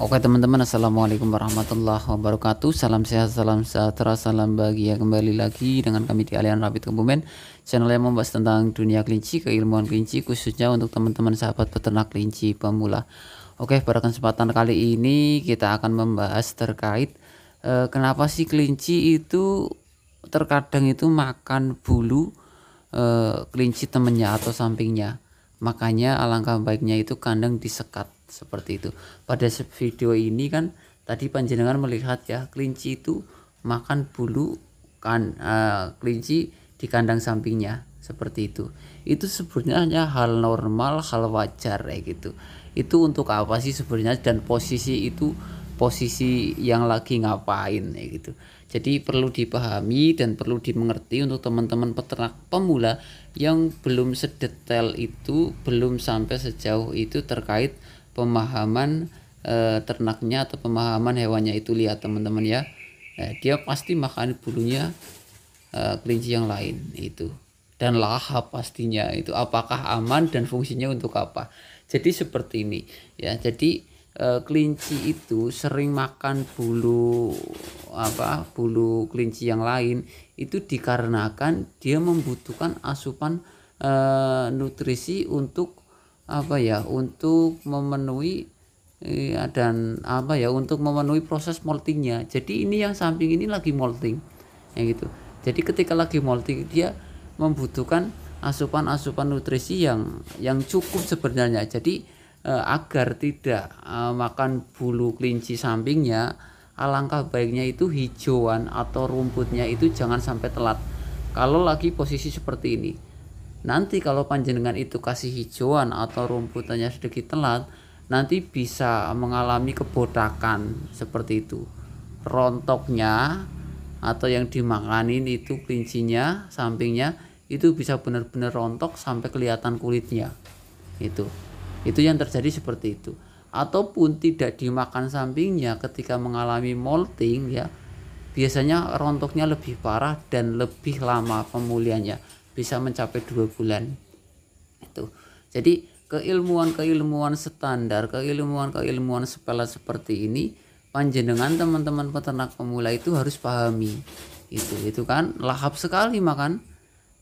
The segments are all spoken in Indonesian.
Oke teman-teman Assalamualaikum warahmatullahi wabarakatuh Salam sehat, salam sejahtera, salam bahagia Kembali lagi dengan kami di Alian Rapid Kebumen Channel yang membahas tentang dunia kelinci, keilmuan kelinci Khususnya untuk teman-teman sahabat peternak kelinci pemula Oke pada kesempatan kali ini kita akan membahas terkait eh, Kenapa sih kelinci itu terkadang itu makan bulu eh, kelinci temennya atau sampingnya Makanya alangkah baiknya itu kandang disekat seperti itu pada video ini kan tadi panjenengan melihat ya kelinci itu makan bulu kan uh, kelinci di kandang sampingnya seperti itu itu sebenarnya hanya hal normal hal wajar kayak gitu itu untuk apa sih sebenarnya dan posisi itu posisi yang lagi ngapain ya gitu jadi perlu dipahami dan perlu dimengerti untuk teman-teman peternak pemula yang belum sedetail itu belum sampai sejauh itu terkait pemahaman e, ternaknya atau pemahaman hewannya itu lihat teman-teman ya eh, dia pasti makan bulunya e, kelinci yang lain itu dan lahap pastinya itu apakah aman dan fungsinya untuk apa jadi seperti ini ya jadi e, kelinci itu sering makan bulu apa bulu kelinci yang lain itu dikarenakan dia membutuhkan asupan e, nutrisi untuk apa ya untuk memenuhi ya, dan apa ya untuk memenuhi proses moltingnya jadi ini yang samping ini lagi molting ya gitu jadi ketika lagi molting dia membutuhkan asupan-asupan nutrisi yang yang cukup sebenarnya jadi eh, agar tidak eh, makan bulu kelinci sampingnya alangkah baiknya itu hijauan atau rumputnya itu jangan sampai telat kalau lagi posisi seperti ini nanti kalau panjenengan itu kasih hijauan atau rumputannya sedikit telat nanti bisa mengalami kebotakan seperti itu rontoknya atau yang dimakanin itu kelincinya sampingnya itu bisa benar-benar rontok sampai kelihatan kulitnya itu itu yang terjadi seperti itu ataupun tidak dimakan sampingnya ketika mengalami molting ya biasanya rontoknya lebih parah dan lebih lama pemulihannya bisa mencapai dua bulan itu jadi keilmuan-keilmuan standar keilmuan-keilmuan sepele seperti ini panjenengan teman-teman peternak pemula itu harus pahami itu itu kan lahap sekali makan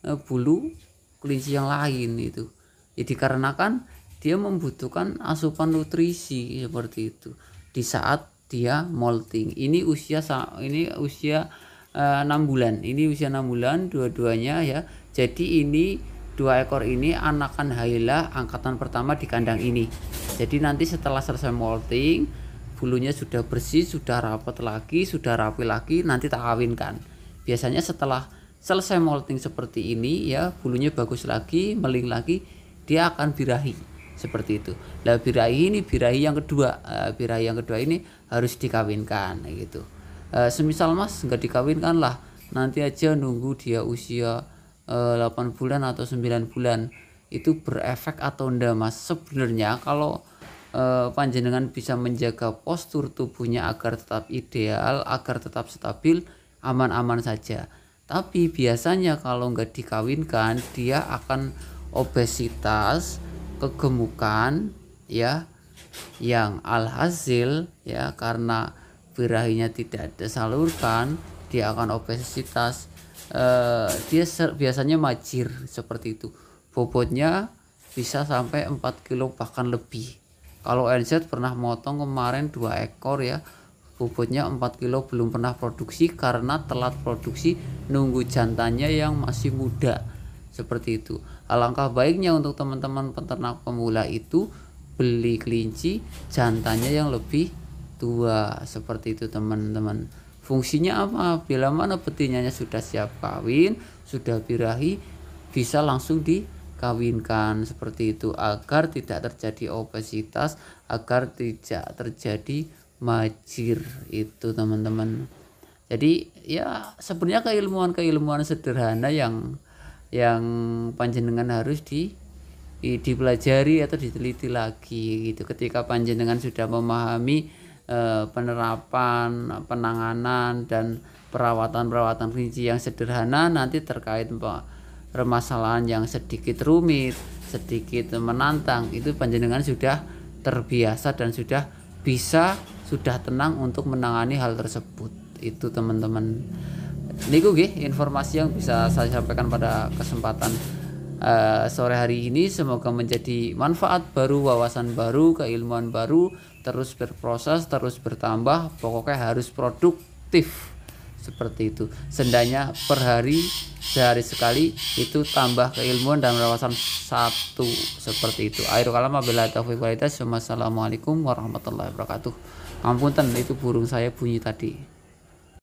eh, bulu kelinci yang lain itu jadi ya, dikarenakan dia membutuhkan asupan nutrisi seperti itu di saat dia molting ini usia ini usia Eh, enam bulan ini usia enam bulan dua-duanya ya jadi ini dua ekor ini anakan haila angkatan pertama di kandang ini jadi nanti setelah selesai molting bulunya sudah bersih sudah rapat lagi sudah rapi lagi nanti tak kawinkan biasanya setelah selesai molting seperti ini ya bulunya bagus lagi meling lagi dia akan birahi seperti itu lah birahi ini birahi yang kedua eh, birahi yang kedua ini harus dikawinkan gitu e, semisal mas nggak dikawinkan lah nanti aja nunggu dia usia e, eh, 8 bulan atau 9 bulan itu berefek atau enggak mas sebenarnya kalau e, panjenengan bisa menjaga postur tubuhnya agar tetap ideal agar tetap stabil aman-aman saja tapi biasanya kalau nggak dikawinkan dia akan obesitas kegemukan ya yang alhasil ya karena birahinya tidak tersalurkan dia akan obesitas eh, dia biasanya majir seperti itu bobotnya bisa sampai 4 kilo bahkan lebih kalau NZ pernah motong kemarin dua ekor ya bobotnya 4 kilo belum pernah produksi karena telat produksi nunggu jantannya yang masih muda seperti itu alangkah baiknya untuk teman-teman peternak pemula itu beli kelinci jantannya yang lebih tua seperti itu teman-teman fungsinya apa bila mana betinanya sudah siap kawin sudah birahi bisa langsung dikawinkan seperti itu agar tidak terjadi obesitas agar tidak terjadi majir itu teman-teman jadi ya sebenarnya keilmuan-keilmuan sederhana yang yang panjenengan harus di dipelajari atau diteliti lagi gitu ketika panjenengan sudah memahami Eh, penerapan penanganan dan perawatan-perawatan kelinci yang sederhana nanti terkait permasalahan yang sedikit rumit, sedikit menantang itu panjenengan sudah terbiasa dan sudah bisa sudah tenang untuk menangani hal tersebut. Itu teman-teman. Niku nggih informasi yang bisa saya sampaikan pada kesempatan uh, sore hari ini semoga menjadi manfaat baru, wawasan baru, keilmuan baru, terus berproses, terus bertambah, pokoknya harus produktif seperti itu. Sendanya per hari sehari sekali itu tambah keilmuan dan wawasan satu seperti itu. Akhirul kalam bila taufiq Wassalamualaikum warahmatullahi wabarakatuh. Ampun ten itu burung saya bunyi tadi.